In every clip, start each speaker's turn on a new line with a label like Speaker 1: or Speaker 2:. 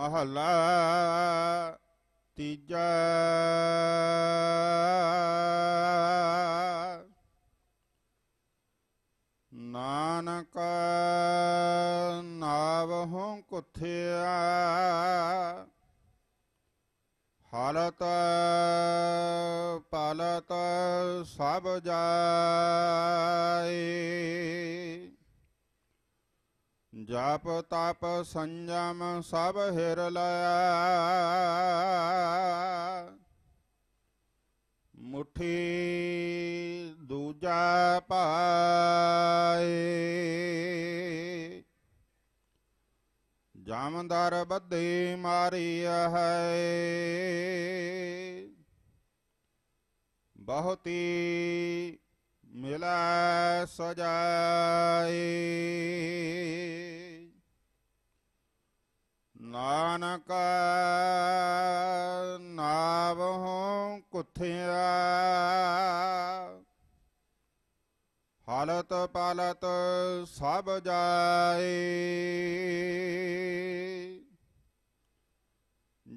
Speaker 1: ਮਹਲਾ ਤੀਜਾ ਨਾਨਕ ਨਾਵ ਹੋਂ ਕੁਥਿਆ ਹਲਤ ਪਲਤ ਸਭ ਜਾਏ ਜਪ ਤਪ ਸੰਜਮ ਸਭ ਹਿਰ ਲਿਆ ਮੁਠੀ ਦੂਜਾ ਪਾਏ ਜਾਮਦਾਰ ਬੱਧੀ ਮਾਰੀ ਹੈ ਬਹੁਤੀ ਮਿਲੈ ਸਜਾਏ ਨਾਨਕ ਨਾਵ ਹੋ ਕੁਥਿਆ ਹਾਲਤ ਪਾਲਤ ਸਭ ਜਾਏ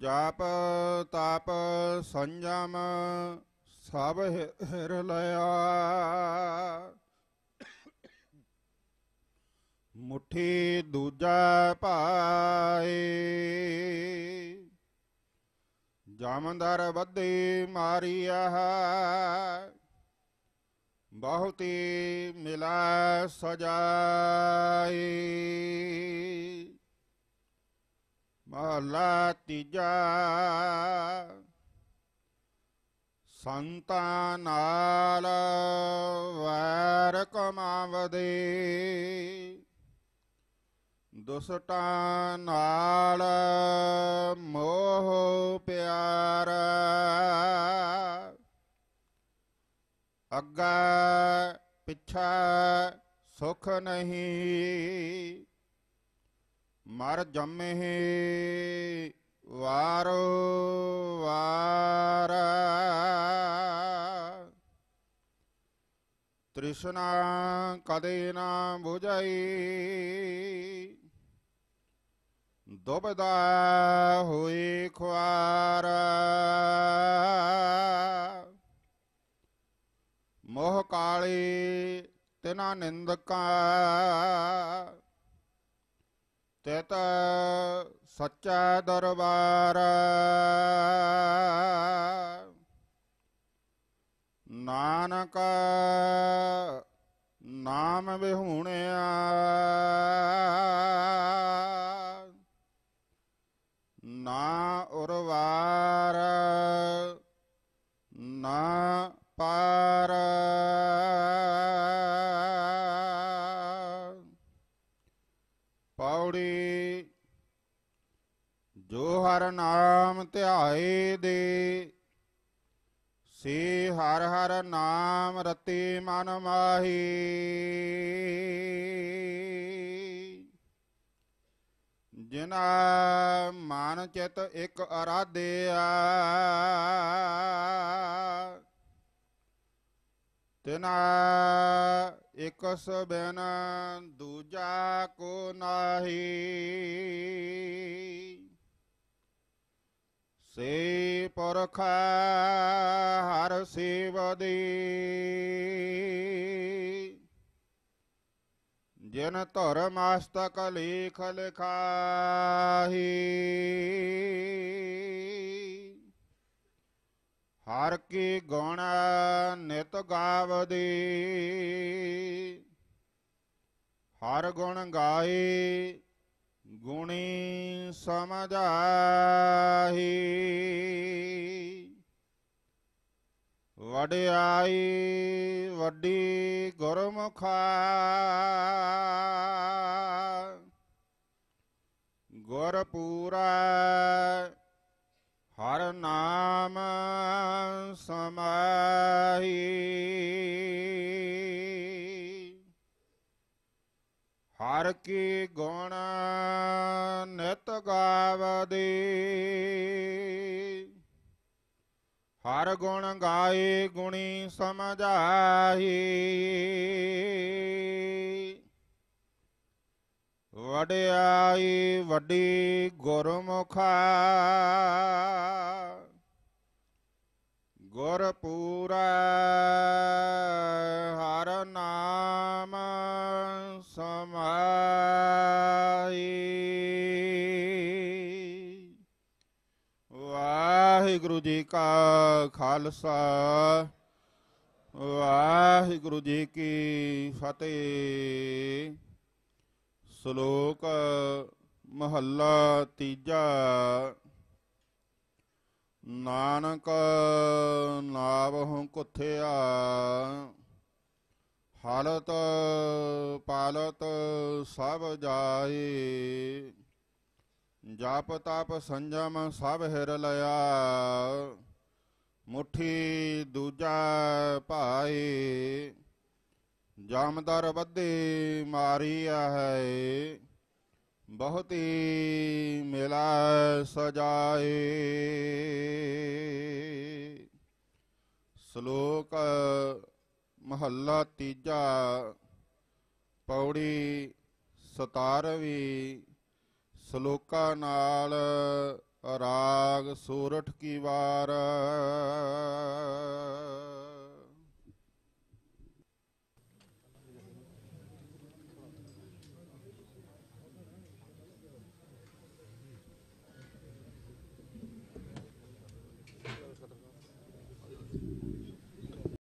Speaker 1: ਜਾਪ ਤਾਪ ਸੰਜਮ ਸਭ ਹਿਰ ਲਿਆ ਮੁਠੀ ਦੂਜਾ ਪਾਏ ਜਮੰਦਰ ਵੱਧੇ ਮਾਰੀਆ ਬਹੁਤੀ ਮਿਲਾ ਸਜਾਈ ਮਹਲਾ ਤੀਜਾ ਸੰਤਾਂ ਨਾਲ ਵੈਰ ਕਮਾਵਦੇ ਦੁਸਟਾਂ ਨਾਲ ਮੋਹ ਪਿਆਰ ਅੱਗਾ ਪਿੱਛਾ ਸੁਖ ਨਹੀਂ ਮਰ ਜੰਮੇ ਵਾਰੋ ਵਾਰ ਤ੍ਰਿਸ਼ਨਾ ਕਦੇ ਨਾ 부ਝਾਈ ਦੁਬਦਾ ਹੋਈ ਖੁਆਰ ਮੋਹ ਕਾਲੀ ਤਿਨਾ ਨਿੰਦਕਾ ਤਿਤ ਸੱਚਾ ਦਰਬਾਰ ਨਾਨਕ ਨਾਮ ਵਿਹੂਣਿਆ ਨਾ ਉਰਵਾਰ ਨਾ ਪਾਰ ਪੌੜੀ ਜੋ ਹਰ ਨਾਮ ਧਿਆਏ ਦੇ ਸੇ ਹਰ ਹਰ ਨਾਮ ਰਤੇ ਮਨ ਮਾਹੀ ਜਿਨਾ ਮਨ ਚਿਤ ਇੱਕ ਅਰਾਧਿਆ ਤਿਨਾ ਇੱਕ ਬਿਨ ਦੂਜਾ ਕੋ ਨਾਹੀ ਸੇ ਪਰਖਾ ਹਰ ਸੇਵਦੀ ਜਿਨ ਧਰ ਮਾਸਤਕ ਲੇਖ ਲਿਖਾਹੀ ਹਰ ਕੀ ਗੁਣ ਨਿਤ ਗਾਵਦੀ ਹਰ ਗੁਣ ਗਾਏ ਗੁਣੀ ਸਮਝਾਹੀ ਵਡਿਆਈ ਵੱਡੀ ਗੁਰਮੁਖਾ ਗੁਰਪੂਰਾ ਹਰ ਨਾਮ ਸਮਾਹੀ ਹਰ ਕੀ ਗੁਣ ਨਿਤ ਗਾਵਦੇ ਹਰ ਗੁਣ ਗਾਏ ਗੁਣੀ ਸਮਝਾਈ ਵਡਿਆਈ ਵੱਡੀ ਗੁਰਮੁਖਾ ਗੁਰ ਪੂਰਾ ਹਰ ਨਾਮ ਸਮਾਈ ਵਾ ਵਾਹਿਗੁਰੂ ਜੀ ਕਾ ਖਾਲਸਾ ਵਾਹਿਗੁਰੂ ਜੀ ਕੀ ਫਤਿਹ ਸ਼ਲੋਕ ਮਹੱਲਾ ਤੀਜਾ ਨਾਨਕ ਹਉ ਕੁਥਿਆ ਹਾਲਤ ਪਾਲਤ ਸਭ ਜਾਏ ਜਪ ਤਪ ਸੰਜਮ ਸਭ ਹਿਰ ਲਿਆ ਮੁਠੀ ਦੂਜਾ ਭਾਈ ਜਾਮਦਰ ਬੱਧੇ ਮਾਰੀ ਹੈ ਬਹੁਤੀ ਮਿਲਾ ਸਜਾਏ ਸ਼ਲੋਕ ਮਹੱਲਾ ਤੀਜਾ ਪੌੜੀ 17ਵੀਂ ਸ਼ਲੋਕਾ ਨਾਲ ਰਾਗ ਸੋਰਠ ਕੀ ਵਾਰ